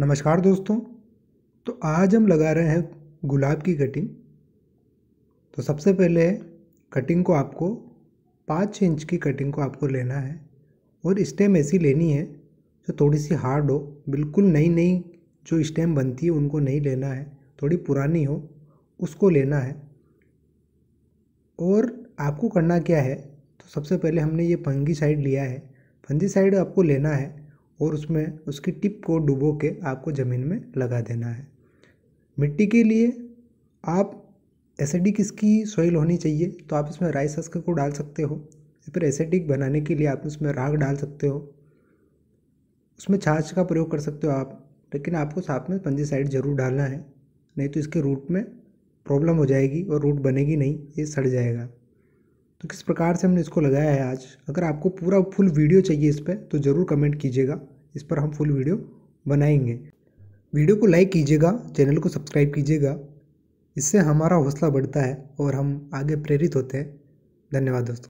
नमस्कार दोस्तों तो आज हम लगा रहे हैं गुलाब की कटिंग तो सबसे पहले कटिंग को आपको पाँच इंच की कटिंग को आपको लेना है और स्टेम ऐसी लेनी है जो थोड़ी सी हार्ड हो बिल्कुल नई नई जो स्टेम बनती है उनको नहीं लेना है थोड़ी पुरानी हो उसको लेना है और आपको करना क्या है तो सबसे पहले हमने ये पंगी साइड लिया है पंजी साइड आपको लेना है और उसमें उसकी टिप को डुबो के आपको ज़मीन में लगा देना है मिट्टी के लिए आप एसिडिक इसकी सॉइल होनी चाहिए तो आप इसमें राइस हस्क को डाल सकते हो या फिर एसिडिक बनाने के लिए आप उसमें राग डाल सकते हो उसमें छाछ का प्रयोग कर सकते हो आप लेकिन आपको साथ में पंजीसाइड ज़रूर डालना है नहीं तो इसके रूट में प्रॉब्लम हो जाएगी और रूट बनेगी नहीं ये सड़ जाएगा तो किस प्रकार से हमने इसको लगाया है आज अगर आपको पूरा फुल वीडियो चाहिए इस पर तो ज़रूर कमेंट कीजिएगा इस पर हम फुल वीडियो बनाएंगे वीडियो को लाइक कीजिएगा चैनल को सब्सक्राइब कीजिएगा इससे हमारा हौसला बढ़ता है और हम आगे प्रेरित होते हैं धन्यवाद दोस्तों